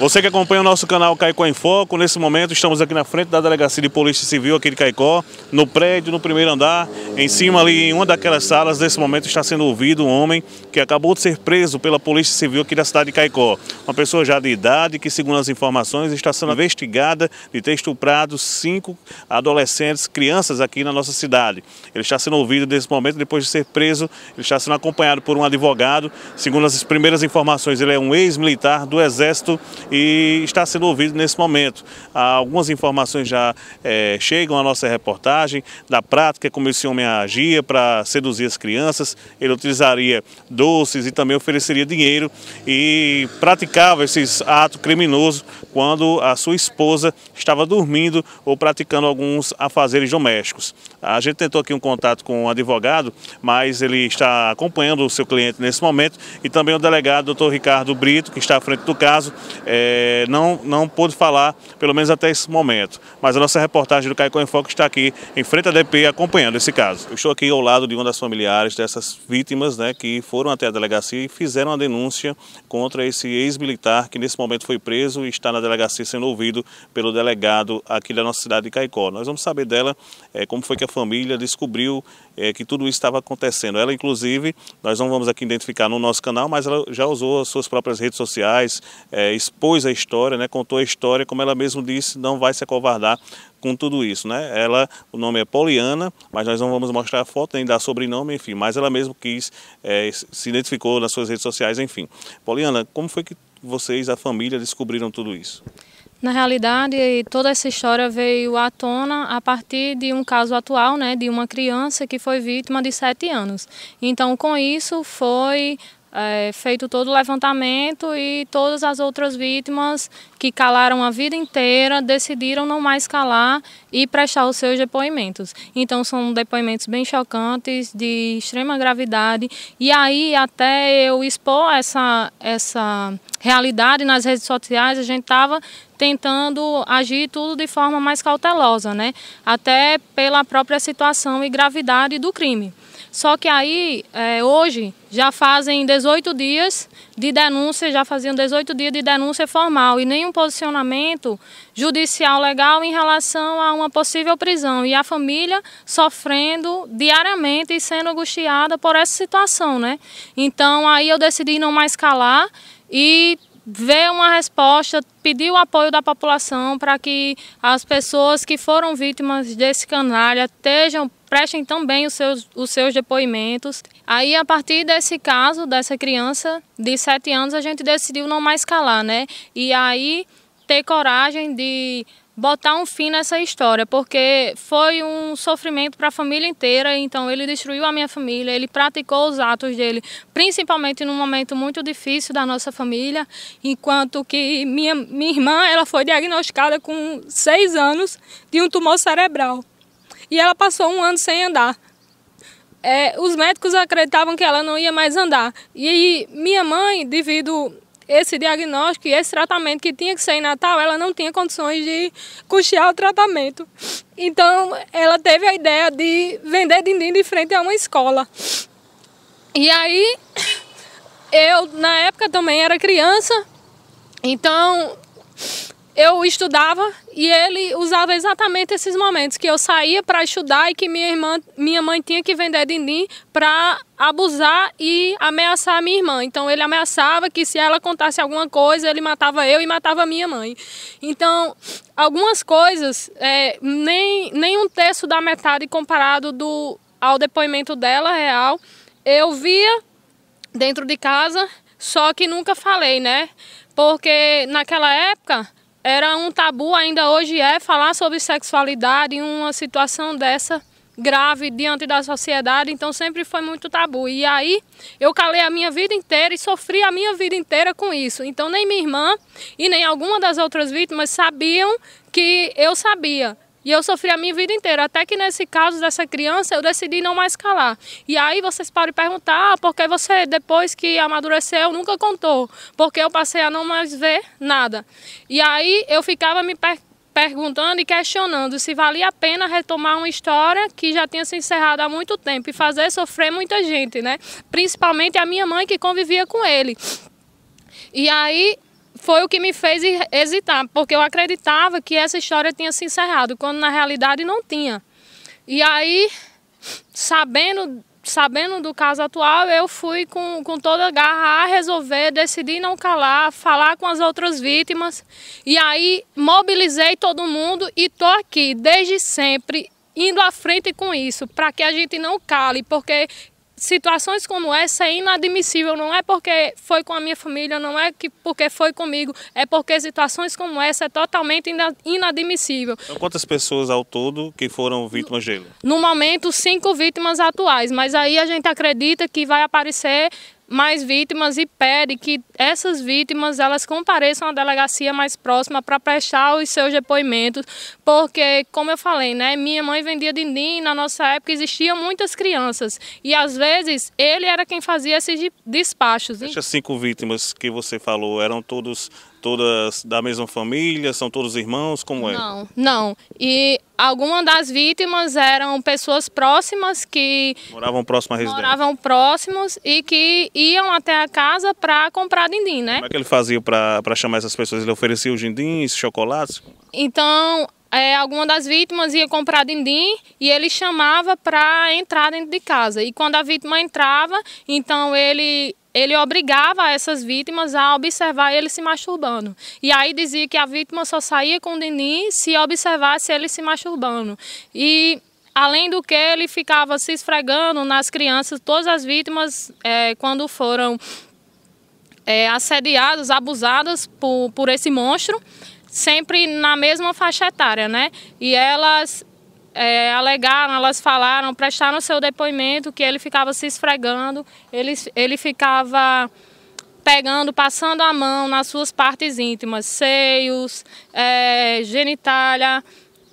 Você que acompanha o nosso canal Caicó em Foco, nesse momento estamos aqui na frente da Delegacia de Polícia Civil aqui de Caicó, no prédio, no primeiro andar, em cima ali, em uma daquelas salas, nesse momento está sendo ouvido um homem que acabou de ser preso pela Polícia Civil aqui da cidade de Caicó. Uma pessoa já de idade que, segundo as informações, está sendo investigada de ter estuprado cinco adolescentes, crianças aqui na nossa cidade. Ele está sendo ouvido nesse momento, depois de ser preso, ele está sendo acompanhado por um advogado. Segundo as primeiras informações, ele é um ex-militar do Exército e está sendo ouvido nesse momento. Há ah, algumas informações já é, chegam à nossa reportagem da prática, como esse homem agia para seduzir as crianças. Ele utilizaria doces e também ofereceria dinheiro e praticava esses atos criminosos quando a sua esposa estava dormindo ou praticando alguns afazeres domésticos. A gente tentou aqui um contato com um advogado, mas ele está acompanhando o seu cliente nesse momento e também o delegado, doutor Ricardo Brito, que está à frente do caso, é, não, não pôde falar, pelo menos até esse momento. Mas a nossa reportagem do Caicó em Foco está aqui em frente à DP acompanhando esse caso. Eu estou aqui ao lado de uma das familiares dessas vítimas né, que foram até a delegacia e fizeram a denúncia contra esse ex-militar que nesse momento foi preso e está na delegacia sendo ouvido pelo delegado aqui da nossa cidade de Caicó. Nós vamos saber dela é, como foi que a família descobriu é, que tudo isso estava acontecendo. Ela, inclusive, nós não vamos aqui identificar no nosso canal, mas ela já usou as suas próprias redes sociais, é, expôs a história, né, contou a história, como ela mesmo disse, não vai se acovardar com tudo isso, né? Ela, o nome é Poliana, mas nós não vamos mostrar a foto nem dar sobrenome, enfim. Mas ela mesmo quis, é, se identificou nas suas redes sociais, enfim. Poliana, como foi que vocês, a família, descobriram tudo isso? Na realidade, toda essa história veio à tona a partir de um caso atual, né, de uma criança que foi vítima de 7 anos. Então, com isso, foi é, feito todo o levantamento e todas as outras vítimas que calaram a vida inteira decidiram não mais calar e prestar os seus depoimentos. Então são depoimentos bem chocantes, de extrema gravidade. E aí até eu expor essa, essa realidade nas redes sociais, a gente estava tentando agir tudo de forma mais cautelosa, né? Até pela própria situação e gravidade do crime. Só que aí, é, hoje, já fazem 18 dias de denúncia, já faziam 18 dias de denúncia formal e nenhum posicionamento judicial legal em relação a uma possível prisão. E a família sofrendo diariamente e sendo angustiada por essa situação, né? Então aí eu decidi não mais calar e ver uma resposta, pedir o apoio da população para que as pessoas que foram vítimas desse canalha estejam, prestem também os seus, os seus depoimentos. Aí, a partir desse caso, dessa criança de 7 anos, a gente decidiu não mais calar, né? E aí, ter coragem de botar um fim nessa história, porque foi um sofrimento para a família inteira. Então, ele destruiu a minha família, ele praticou os atos dele, principalmente num momento muito difícil da nossa família. Enquanto que minha, minha irmã ela foi diagnosticada com seis anos de um tumor cerebral e ela passou um ano sem andar. É, os médicos acreditavam que ela não ia mais andar. E minha mãe, devido esse diagnóstico e esse tratamento que tinha que ser em Natal, ela não tinha condições de custear o tratamento. Então, ela teve a ideia de vender dindim de frente a uma escola. E aí, eu, na época, também era criança, então eu estudava e ele usava exatamente esses momentos que eu saía para estudar e que minha irmã, minha mãe tinha que vender dindim para abusar e ameaçar a minha irmã. Então ele ameaçava que se ela contasse alguma coisa, ele matava eu e matava minha mãe. Então, algumas coisas, é, nem, nem um terço da metade comparado do, ao depoimento dela real, eu via dentro de casa, só que nunca falei, né? Porque naquela época era um tabu, ainda hoje é, falar sobre sexualidade em uma situação dessa grave diante da sociedade, então sempre foi muito tabu. E aí eu calei a minha vida inteira e sofri a minha vida inteira com isso. Então nem minha irmã e nem alguma das outras vítimas sabiam que eu sabia. E eu sofri a minha vida inteira, até que nesse caso dessa criança eu decidi não mais calar. E aí vocês podem perguntar, ah, porque você depois que amadureceu nunca contou, porque eu passei a não mais ver nada. E aí eu ficava me per perguntando e questionando se valia a pena retomar uma história que já tinha se encerrado há muito tempo e fazer sofrer muita gente, né? Principalmente a minha mãe que convivia com ele. E aí foi o que me fez hesitar, porque eu acreditava que essa história tinha se encerrado, quando na realidade não tinha. E aí, sabendo, sabendo do caso atual, eu fui com, com toda a garra a resolver, decidi não calar, falar com as outras vítimas. E aí, mobilizei todo mundo e tô aqui desde sempre indo à frente com isso, para que a gente não cale, porque situações como essa é inadmissível. Não é porque foi com a minha família, não é que porque foi comigo, é porque situações como essa é totalmente inadmissível. Então, quantas pessoas ao todo que foram vítimas dele? No momento, cinco vítimas atuais, mas aí a gente acredita que vai aparecer mais vítimas e pede que essas vítimas elas compareçam à delegacia mais próxima para prestar os seus depoimentos, porque como eu falei, né, minha mãe vendia dindim, na nossa época existiam muitas crianças e às vezes ele era quem fazia esses despachos. Essas cinco vítimas que você falou eram todos todas da mesma família, são todos irmãos, como é? Não, não. E algumas das vítimas eram pessoas próximas que moravam próximo à residência. Moravam próximos e que iam até a casa para comprar dindim, né? Como é que ele fazia para chamar essas pessoas? Ele oferecia os dindins, chocolates? Então, é, alguma das vítimas ia comprar dindim e ele chamava para entrar dentro de casa. E quando a vítima entrava, então ele ele obrigava essas vítimas a observar ele se masturbando. E aí dizia que a vítima só saía com o dindim se observasse ele se masturbando. E Além do que, ele ficava se esfregando nas crianças, todas as vítimas, é, quando foram é, assediadas, abusadas por, por esse monstro, sempre na mesma faixa etária, né? E elas é, alegaram, elas falaram, prestaram seu depoimento que ele ficava se esfregando, ele, ele ficava pegando, passando a mão nas suas partes íntimas, seios, é, genitália,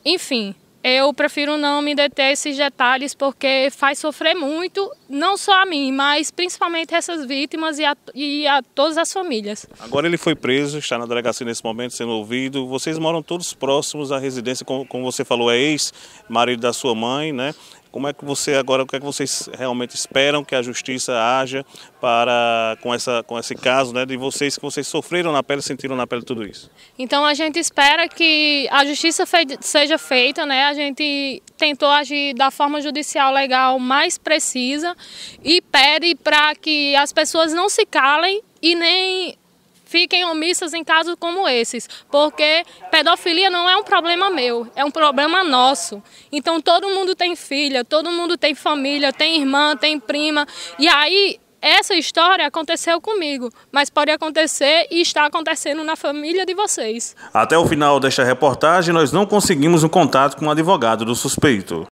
enfim, eu prefiro não me deter esses detalhes porque faz sofrer muito, não só a mim, mas principalmente essas vítimas e a, e a todas as famílias. Agora ele foi preso, está na delegacia nesse momento sendo ouvido. Vocês moram todos próximos à residência, como, como você falou, é ex-marido da sua mãe, né? Como é que você agora, o que é que vocês realmente esperam que a justiça haja para com essa com esse caso, né, de vocês que vocês sofreram na pele, sentiram na pele tudo isso? Então a gente espera que a justiça seja feita, né? A gente tentou agir da forma judicial legal mais precisa e pede para que as pessoas não se calem e nem fiquem omissas em casos como esses, porque pedofilia não é um problema meu, é um problema nosso. Então todo mundo tem filha, todo mundo tem família, tem irmã, tem prima, e aí essa história aconteceu comigo, mas pode acontecer e está acontecendo na família de vocês. Até o final desta reportagem, nós não conseguimos um contato com o advogado do suspeito.